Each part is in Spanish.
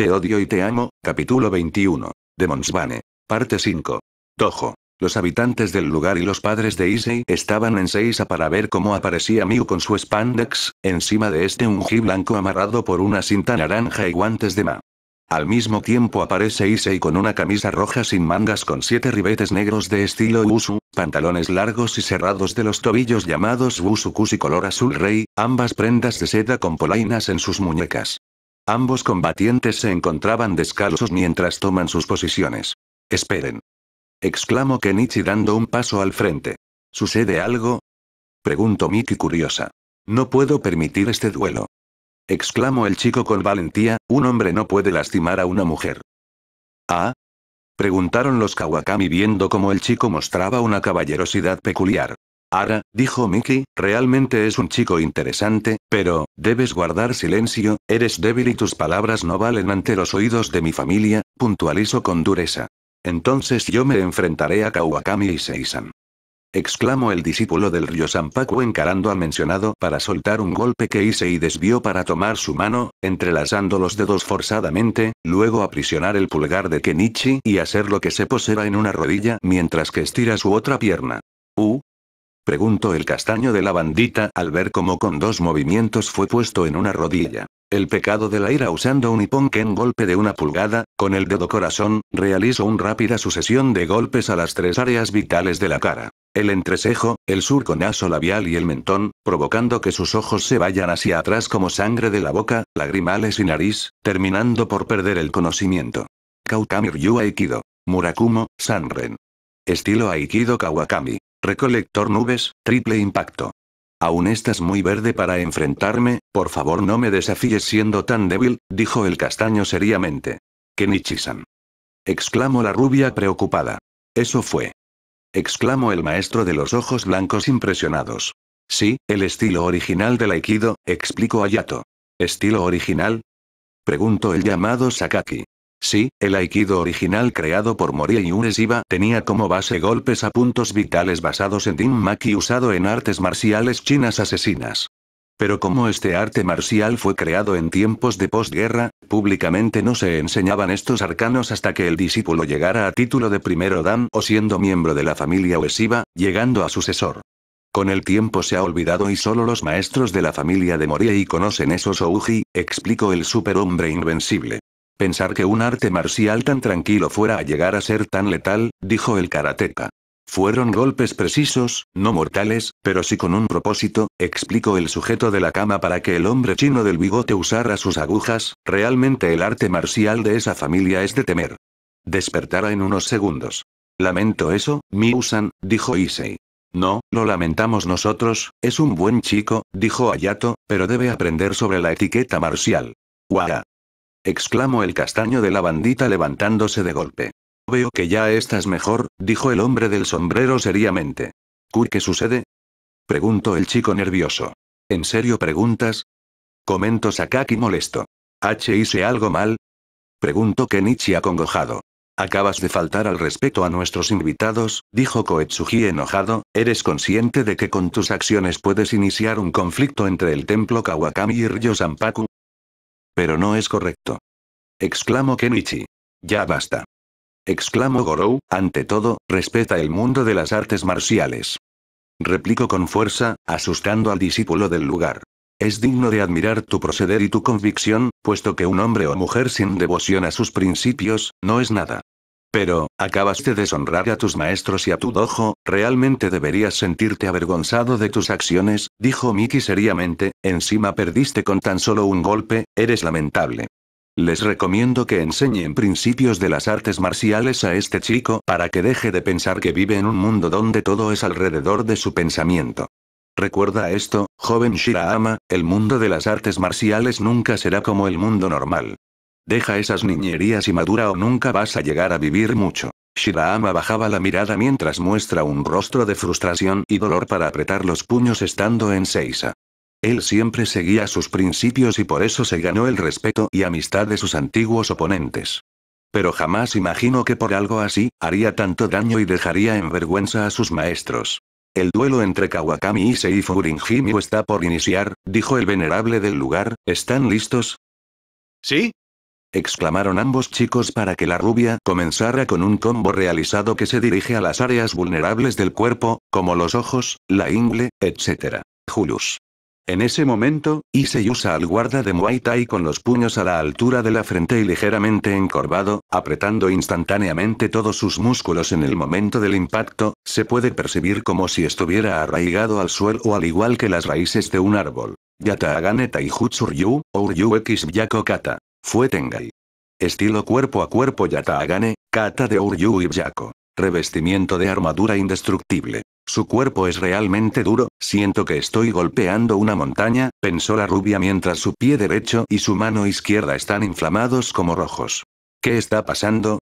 Te odio y te amo, capítulo 21. De Monsvane. Parte 5. Tojo. Los habitantes del lugar y los padres de Issei estaban en Seisa para ver cómo aparecía Miu con su spandex, encima de este unji blanco amarrado por una cinta naranja y guantes de ma. Al mismo tiempo aparece Issei con una camisa roja sin mangas con siete ribetes negros de estilo Usu, pantalones largos y cerrados de los tobillos llamados Busukus y color azul rey, ambas prendas de seda con polainas en sus muñecas. Ambos combatientes se encontraban descalzos mientras toman sus posiciones. Esperen. Exclamó Kenichi dando un paso al frente. ¿Sucede algo? Preguntó Miki curiosa. No puedo permitir este duelo. Exclamó el chico con valentía, un hombre no puede lastimar a una mujer. ¿Ah? Preguntaron los Kawakami viendo cómo el chico mostraba una caballerosidad peculiar. Ara, dijo Miki, realmente es un chico interesante, pero, debes guardar silencio, eres débil y tus palabras no valen ante los oídos de mi familia, puntualizo con dureza. Entonces yo me enfrentaré a Kawakami y Seisan. Exclamó el discípulo del río Sanpaku encarando al mencionado para soltar un golpe que hice y desvió para tomar su mano, entrelazando los dedos forzadamente, luego aprisionar el pulgar de Kenichi y hacer lo que se posera en una rodilla mientras que estira su otra pierna. U, uh, Preguntó el castaño de la bandita al ver cómo con dos movimientos fue puesto en una rodilla. El pecado de la ira usando un en golpe de una pulgada, con el dedo corazón, realizó una rápida sucesión de golpes a las tres áreas vitales de la cara. El entrecejo, el surco naso labial y el mentón, provocando que sus ojos se vayan hacia atrás como sangre de la boca, lagrimales y nariz, terminando por perder el conocimiento. Kaukami Ryu Aikido. Murakumo, Sanren. Estilo Aikido Kawakami. Recolector nubes, triple impacto. Aún estás muy verde para enfrentarme, por favor no me desafíes siendo tan débil, dijo el castaño seriamente. Kenichisan, san Exclamó la rubia preocupada. Eso fue. Exclamó el maestro de los ojos blancos impresionados. Sí, el estilo original del Aikido, explicó Hayato. ¿Estilo original? Preguntó el llamado Sakaki. Sí, el aikido original creado por Morie y tenía como base golpes a puntos vitales basados en Din Maki usado en artes marciales chinas asesinas. Pero como este arte marcial fue creado en tiempos de posguerra, públicamente no se enseñaban estos arcanos hasta que el discípulo llegara a título de primero dan o siendo miembro de la familia Ueshiba, llegando a sucesor. Con el tiempo se ha olvidado y solo los maestros de la familia de y conocen esos Ouji, explicó el superhombre invencible. Pensar que un arte marcial tan tranquilo fuera a llegar a ser tan letal, dijo el karateca. Fueron golpes precisos, no mortales, pero sí con un propósito, explicó el sujeto de la cama para que el hombre chino del bigote usara sus agujas, realmente el arte marcial de esa familia es de temer. Despertará en unos segundos. Lamento eso, Miusan, dijo Issei. No, lo lamentamos nosotros, es un buen chico, dijo Ayato, pero debe aprender sobre la etiqueta marcial. Guau exclamó el castaño de la bandita levantándose de golpe. Veo que ya estás mejor, dijo el hombre del sombrero seriamente. ¿Qué sucede? preguntó el chico nervioso. ¿En serio preguntas? Comento Sakaki molesto. ¿H hice algo mal? preguntó Kenichi acongojado. Acabas de faltar al respeto a nuestros invitados, dijo Koetsuji enojado, ¿eres consciente de que con tus acciones puedes iniciar un conflicto entre el templo Kawakami y Ryo Sanpaku? Pero no es correcto. Exclamó Kenichi. Ya basta. Exclamó Gorou, ante todo, respeta el mundo de las artes marciales. Replicó con fuerza, asustando al discípulo del lugar. Es digno de admirar tu proceder y tu convicción, puesto que un hombre o mujer sin devoción a sus principios, no es nada. Pero, acabaste de deshonrar a tus maestros y a tu dojo, realmente deberías sentirte avergonzado de tus acciones, dijo Miki seriamente, encima perdiste con tan solo un golpe, eres lamentable. Les recomiendo que enseñen principios de las artes marciales a este chico para que deje de pensar que vive en un mundo donde todo es alrededor de su pensamiento. Recuerda esto, joven Shiraama, el mundo de las artes marciales nunca será como el mundo normal. Deja esas niñerías y madura o nunca vas a llegar a vivir mucho. Shiraama bajaba la mirada mientras muestra un rostro de frustración y dolor para apretar los puños estando en Seisa. Él siempre seguía sus principios y por eso se ganó el respeto y amistad de sus antiguos oponentes. Pero jamás imagino que por algo así, haría tanto daño y dejaría en vergüenza a sus maestros. El duelo entre Kawakami y y Furinjimio está por iniciar, dijo el venerable del lugar, ¿están listos? Sí, exclamaron ambos chicos para que la rubia comenzara con un combo realizado que se dirige a las áreas vulnerables del cuerpo, como los ojos, la ingle, etc. Julus. En ese momento, Issei usa al guarda de Muay Thai con los puños a la altura de la frente y ligeramente encorvado, apretando instantáneamente todos sus músculos en el momento del impacto, se puede percibir como si estuviera arraigado al suelo o al igual que las raíces de un árbol. Yata Agane Jutsuryu, Ouryu X Yako Kata. Fue Tengai. Estilo cuerpo a cuerpo Yataagane, kata de Uryu y Yako. Revestimiento de armadura indestructible. Su cuerpo es realmente duro, siento que estoy golpeando una montaña, pensó la rubia mientras su pie derecho y su mano izquierda están inflamados como rojos. ¿Qué está pasando?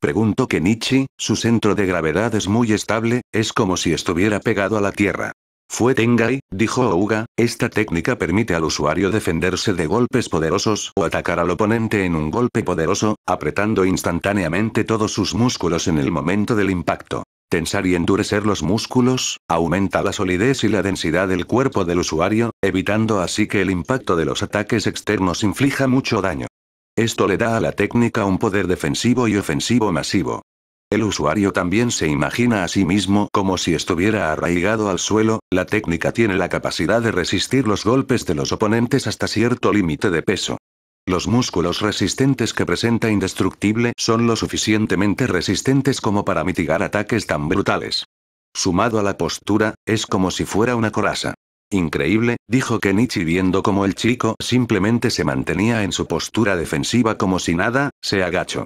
Preguntó Kenichi, su centro de gravedad es muy estable, es como si estuviera pegado a la tierra. Fue Tengai, dijo Ouga, esta técnica permite al usuario defenderse de golpes poderosos o atacar al oponente en un golpe poderoso, apretando instantáneamente todos sus músculos en el momento del impacto. Tensar y endurecer los músculos, aumenta la solidez y la densidad del cuerpo del usuario, evitando así que el impacto de los ataques externos inflija mucho daño. Esto le da a la técnica un poder defensivo y ofensivo masivo. El usuario también se imagina a sí mismo como si estuviera arraigado al suelo, la técnica tiene la capacidad de resistir los golpes de los oponentes hasta cierto límite de peso. Los músculos resistentes que presenta Indestructible son lo suficientemente resistentes como para mitigar ataques tan brutales. Sumado a la postura, es como si fuera una coraza. Increíble, dijo Kenichi viendo como el chico simplemente se mantenía en su postura defensiva como si nada, se agachó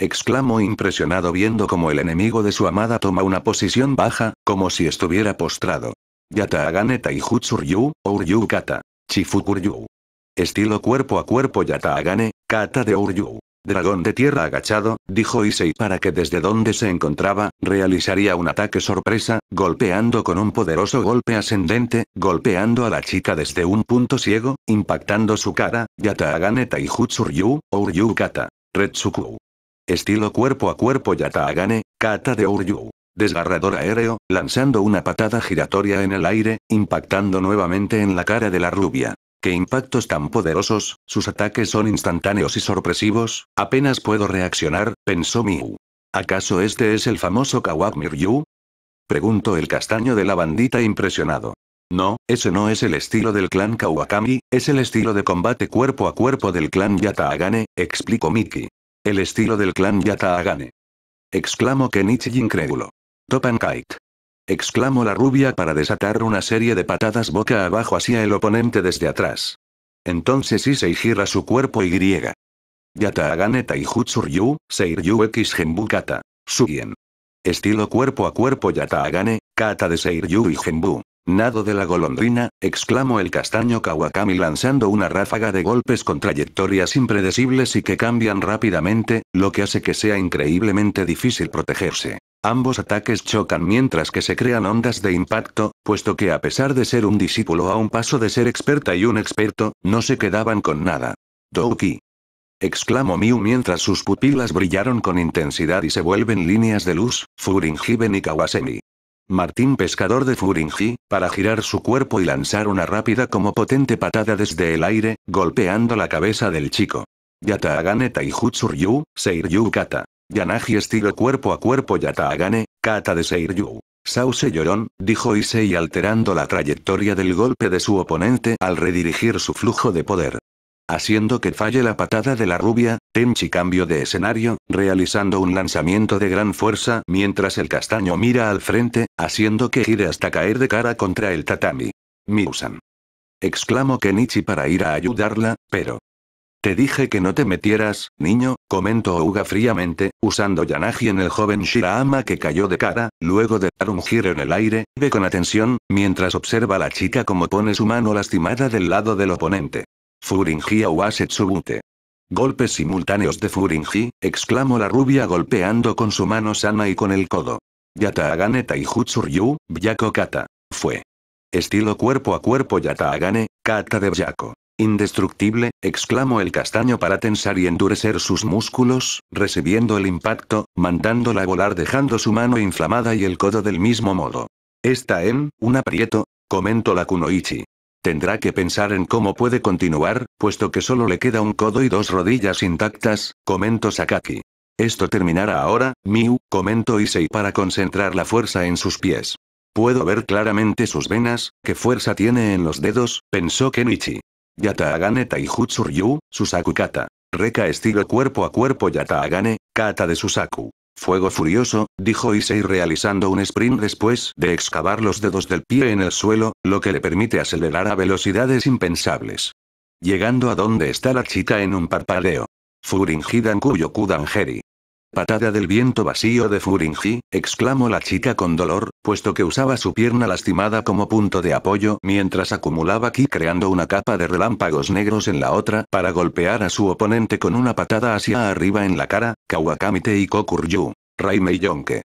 exclamó impresionado viendo como el enemigo de su amada toma una posición baja, como si estuviera postrado. Yata Agane Ryu, Uryu Kata. Chifukuryu. Estilo cuerpo a cuerpo Yata Kata de Uryu. Dragón de tierra agachado, dijo Issei para que desde donde se encontraba, realizaría un ataque sorpresa, golpeando con un poderoso golpe ascendente, golpeando a la chica desde un punto ciego, impactando su cara, Yata Agane Ryu, Uryu Kata. Retsuku estilo cuerpo a cuerpo Yata Kata de Uryu. Desgarrador aéreo, lanzando una patada giratoria en el aire, impactando nuevamente en la cara de la rubia. ¡Qué impactos tan poderosos! Sus ataques son instantáneos y sorpresivos, apenas puedo reaccionar, pensó Miu. ¿Acaso este es el famoso mir Ryu? Preguntó el castaño de la bandita impresionado. No, ese no es el estilo del clan Kawakami, es el estilo de combate cuerpo a cuerpo del clan Yataagane, explicó Miki. El estilo del clan Yata Exclamo Exclamó Kenichi incrédulo. Topan Kite. Exclamó la rubia para desatar una serie de patadas boca abajo hacia el oponente desde atrás. Entonces Issei gira su cuerpo y griega. Yata Taijutsu Ryu, Seiryu X Genbu Kata. Sugien. Estilo cuerpo a cuerpo Yata Kata de Seiryu y Genbu. Nado de la golondrina, exclamó el castaño Kawakami lanzando una ráfaga de golpes con trayectorias impredecibles y que cambian rápidamente, lo que hace que sea increíblemente difícil protegerse. Ambos ataques chocan mientras que se crean ondas de impacto, puesto que a pesar de ser un discípulo a un paso de ser experta y un experto, no se quedaban con nada. Douki. Exclamó Miu mientras sus pupilas brillaron con intensidad y se vuelven líneas de luz, Furingiben y Kawasemi. Martín Pescador de Furingi, para girar su cuerpo y lanzar una rápida como potente patada desde el aire, golpeando la cabeza del chico. Yata Taijutsuryu, Seiryu Kata. Yanagi estilo cuerpo a cuerpo Yata Kata de Seiryu. Sause llorón, dijo Isei alterando la trayectoria del golpe de su oponente al redirigir su flujo de poder haciendo que falle la patada de la rubia, Tenchi cambio de escenario, realizando un lanzamiento de gran fuerza mientras el castaño mira al frente, haciendo que gire hasta caer de cara contra el tatami. Miusan. Exclamó Kenichi para ir a ayudarla, pero... Te dije que no te metieras, niño, comentó Uga fríamente, usando Yanagi en el joven Shiraama que cayó de cara, luego de dar un giro en el aire, ve con atención, mientras observa a la chica como pone su mano lastimada del lado del oponente. Furinji Tsubute. Golpes simultáneos de Furinji, exclamó la rubia golpeando con su mano sana y con el codo. Yataagane Ryu, Byako Kata. Fue. Estilo cuerpo a cuerpo Yataagane, Kata de Byako. Indestructible, exclamó el castaño para tensar y endurecer sus músculos, recibiendo el impacto, mandándola volar dejando su mano inflamada y el codo del mismo modo. Está en, un aprieto, comentó la Kunoichi. Tendrá que pensar en cómo puede continuar, puesto que solo le queda un codo y dos rodillas intactas, comentó Sakaki. Esto terminará ahora, Miu, comentó Issei para concentrar la fuerza en sus pies. Puedo ver claramente sus venas, qué fuerza tiene en los dedos, pensó Kenichi. Yataagane Susaku Kata. Reka estilo cuerpo a cuerpo Yataagane, kata de Susaku. Fuego furioso, dijo Issei realizando un sprint después de excavar los dedos del pie en el suelo, lo que le permite acelerar a velocidades impensables. Llegando a donde está la chica en un parpadeo. Furingidan Kuyo Patada del viento vacío de Furinji, exclamó la chica con dolor, puesto que usaba su pierna lastimada como punto de apoyo mientras acumulaba ki creando una capa de relámpagos negros en la otra para golpear a su oponente con una patada hacia arriba en la cara, Kawakami y Kokuryu. Raime Yonke.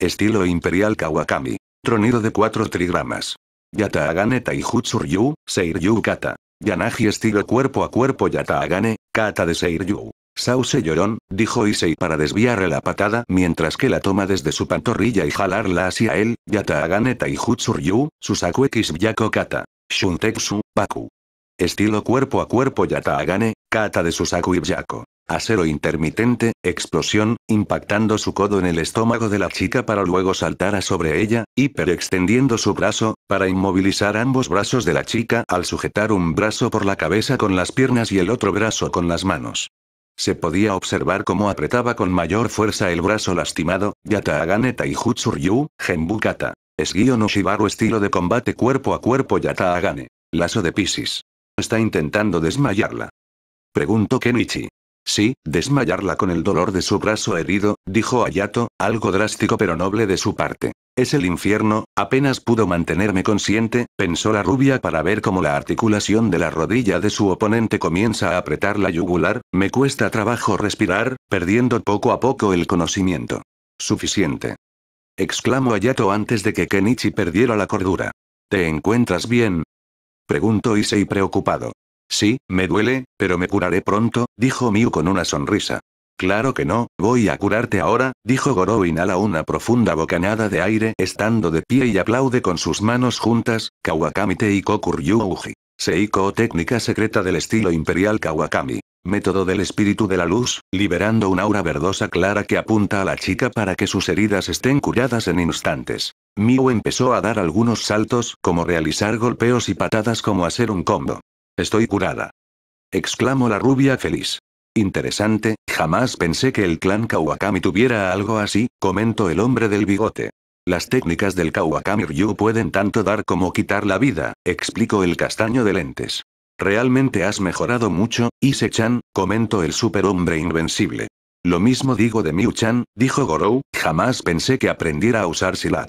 Estilo imperial Kawakami. Tronido de cuatro trigramas. Yataagane Taijutsuryu, Seiryu Kata. Yanagi estilo cuerpo a cuerpo Yataagane, Kata de Seiryu. Sauce llorón, dijo Issei para desviarle la patada mientras que la toma desde su pantorrilla y jalarla hacia él, Yata Aganeta y Jutsuryu, Susaku Byako Kata. Shuntetsu, Baku. Estilo cuerpo a cuerpo Yata Kata de Susaku Byako. Acero intermitente, explosión, impactando su codo en el estómago de la chica para luego saltar a sobre ella, hiper extendiendo su brazo, para inmovilizar ambos brazos de la chica al sujetar un brazo por la cabeza con las piernas y el otro brazo con las manos. Se podía observar cómo apretaba con mayor fuerza el brazo lastimado, Yata Agane Taijutsu Ryu, Genbukata. es no estilo de combate cuerpo a cuerpo Yata Agane. Lazo de Pisces. Está intentando desmayarla. Preguntó Kenichi. Sí, desmayarla con el dolor de su brazo herido, dijo Hayato, algo drástico pero noble de su parte. Es el infierno, apenas pudo mantenerme consciente, pensó la rubia para ver cómo la articulación de la rodilla de su oponente comienza a apretar la yugular, me cuesta trabajo respirar, perdiendo poco a poco el conocimiento. Suficiente. Exclamó Ayato antes de que Kenichi perdiera la cordura. ¿Te encuentras bien? Preguntó Isei preocupado. Sí, me duele, pero me curaré pronto, dijo Miu con una sonrisa. Claro que no, voy a curarte ahora, dijo Goro inhala una profunda bocanada de aire estando de pie y aplaude con sus manos juntas, Kawakami Teiko Kuryuuji. Seiko técnica secreta del estilo imperial Kawakami. Método del espíritu de la luz, liberando un aura verdosa clara que apunta a la chica para que sus heridas estén curadas en instantes. Miu empezó a dar algunos saltos, como realizar golpeos y patadas como hacer un combo. Estoy curada. Exclamó la rubia feliz. Interesante, jamás pensé que el clan Kawakami tuviera algo así, comentó el hombre del bigote. Las técnicas del Kawakami Ryu pueden tanto dar como quitar la vida, explicó el castaño de lentes. Realmente has mejorado mucho, Ise-chan, comentó el superhombre invencible. Lo mismo digo de Miu-chan, dijo Gorou, jamás pensé que aprendiera a usar Silat.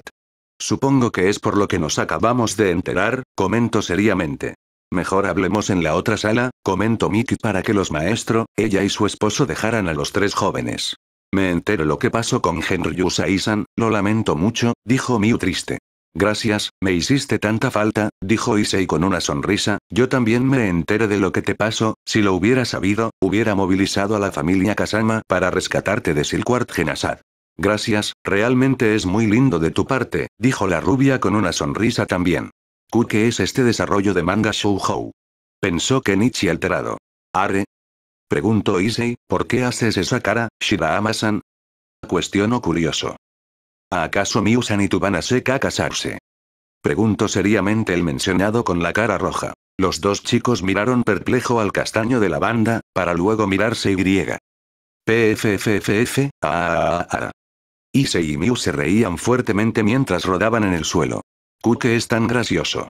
Supongo que es por lo que nos acabamos de enterar, comentó seriamente. Mejor hablemos en la otra sala, comentó Mickey para que los maestro, ella y su esposo dejaran a los tres jóvenes. Me entero lo que pasó con Henry Usaysan, lo lamento mucho, dijo Miu triste. Gracias, me hiciste tanta falta, dijo Issei con una sonrisa, yo también me enteré de lo que te pasó, si lo hubiera sabido, hubiera movilizado a la familia Kasama para rescatarte de Silquart Genasad. Gracias, realmente es muy lindo de tu parte, dijo la rubia con una sonrisa también. ¿Qué es este desarrollo de manga shoujo. Pensó Kenichi alterado. Are. Preguntó Issei, ¿por qué haces esa cara, Shirahama-san? Cuestionó curioso. ¿Acaso Miu-san y van a casarse? Preguntó seriamente el mencionado con la cara roja. Los dos chicos miraron perplejo al castaño de la banda, para luego mirarse y griega. PFFFF, ah, ah, ah, ah. Issei y Miu se reían fuertemente mientras rodaban en el suelo. Kuke es tan gracioso.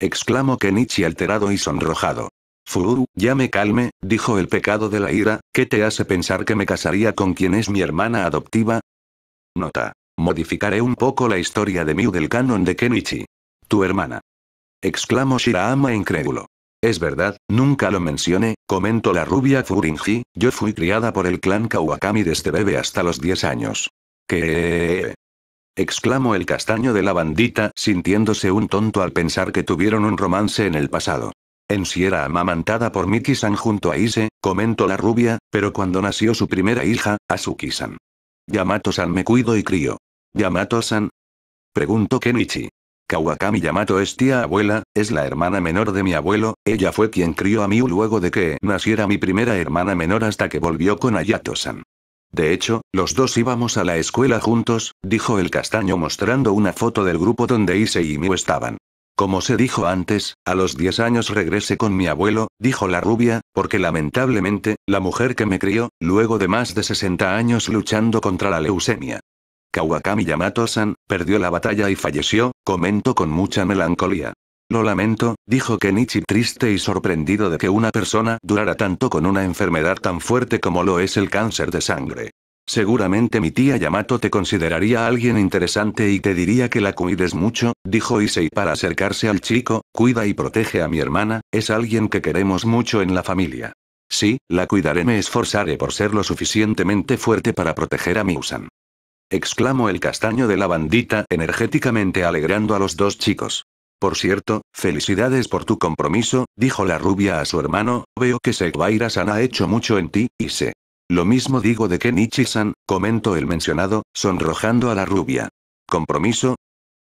Exclamó Kenichi alterado y sonrojado. Furu, ya me calme, dijo el pecado de la ira, ¿qué te hace pensar que me casaría con quien es mi hermana adoptiva? Nota. Modificaré un poco la historia de Miu del canon de Kenichi. Tu hermana. Exclamó Shirahama incrédulo. Es verdad, nunca lo mencioné, comentó la rubia Furinji, yo fui criada por el clan Kawakami desde bebé hasta los 10 años. ¿Qué? Eh, eh, eh exclamó el castaño de la bandita, sintiéndose un tonto al pensar que tuvieron un romance en el pasado. En si era amamantada por Miki-san junto a Ise, comentó la rubia, pero cuando nació su primera hija, Azuki-san. Yamato-san me cuido y crío. ¿Yamato-san? Preguntó Kenichi. Kawakami Yamato es tía abuela, es la hermana menor de mi abuelo, ella fue quien crió a Miu luego de que naciera mi primera hermana menor hasta que volvió con Ayato-san. De hecho, los dos íbamos a la escuela juntos, dijo el castaño mostrando una foto del grupo donde Ise y Miu estaban. Como se dijo antes, a los 10 años regresé con mi abuelo, dijo la rubia, porque lamentablemente, la mujer que me crió, luego de más de 60 años luchando contra la leucemia. Kawakami Yamato-san, perdió la batalla y falleció, comentó con mucha melancolía. Lo lamento, dijo Kenichi triste y sorprendido de que una persona durara tanto con una enfermedad tan fuerte como lo es el cáncer de sangre. Seguramente mi tía Yamato te consideraría alguien interesante y te diría que la cuides mucho, dijo Issei para acercarse al chico, cuida y protege a mi hermana, es alguien que queremos mucho en la familia. Sí, la cuidaré, me esforzaré por ser lo suficientemente fuerte para proteger a Miusan. Exclamó el castaño de la bandita energéticamente alegrando a los dos chicos. Por cierto, felicidades por tu compromiso, dijo la rubia a su hermano, veo que sekwaira san ha hecho mucho en ti, y Lo mismo digo de Kenichi-san, comentó el mencionado, sonrojando a la rubia. ¿Compromiso?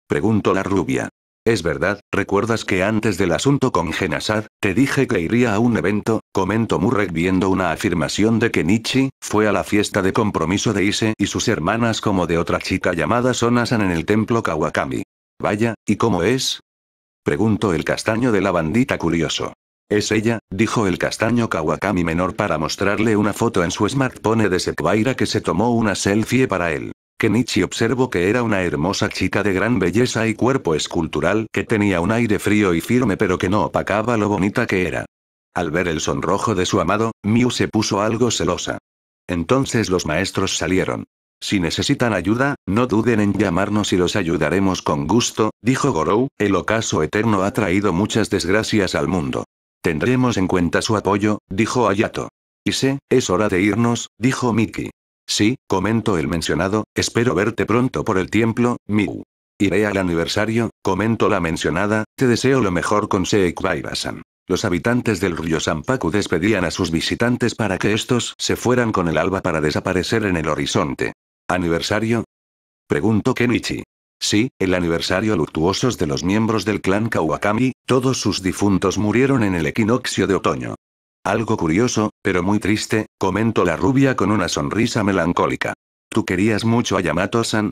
Preguntó la rubia. Es verdad, recuerdas que antes del asunto con Genasad, te dije que iría a un evento, comentó Murrek viendo una afirmación de que Nichi fue a la fiesta de compromiso de Ise y sus hermanas como de otra chica llamada Sonasan en el templo Kawakami. Vaya, ¿y cómo es? Preguntó el castaño de la bandita curioso. Es ella, dijo el castaño Kawakami menor para mostrarle una foto en su smartphone de Sekvaira que se tomó una selfie para él. Kenichi observó que era una hermosa chica de gran belleza y cuerpo escultural que tenía un aire frío y firme pero que no opacaba lo bonita que era. Al ver el sonrojo de su amado, Miu se puso algo celosa. Entonces los maestros salieron. Si necesitan ayuda, no duden en llamarnos y los ayudaremos con gusto, dijo Gorou, el ocaso eterno ha traído muchas desgracias al mundo. Tendremos en cuenta su apoyo, dijo Ayato. sé, es hora de irnos, dijo Miki. Sí, comentó el mencionado, espero verte pronto por el templo, Miu. Iré al aniversario, comentó la mencionada, te deseo lo mejor con y Los habitantes del río Sampaku despedían a sus visitantes para que estos se fueran con el alba para desaparecer en el horizonte. ¿Aniversario? Preguntó Kenichi. Sí, el aniversario luctuosos de los miembros del clan Kawakami, todos sus difuntos murieron en el equinoccio de otoño. Algo curioso, pero muy triste, comentó la rubia con una sonrisa melancólica. ¿Tú querías mucho a Yamato-san?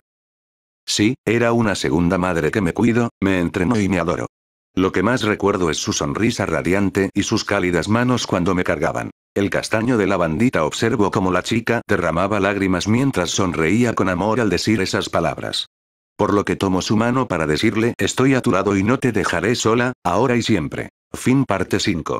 Sí, era una segunda madre que me cuido, me entrenó y me adoro. Lo que más recuerdo es su sonrisa radiante y sus cálidas manos cuando me cargaban. El castaño de la bandita observó como la chica derramaba lágrimas mientras sonreía con amor al decir esas palabras. Por lo que tomó su mano para decirle, estoy aturado y no te dejaré sola, ahora y siempre. Fin parte 5.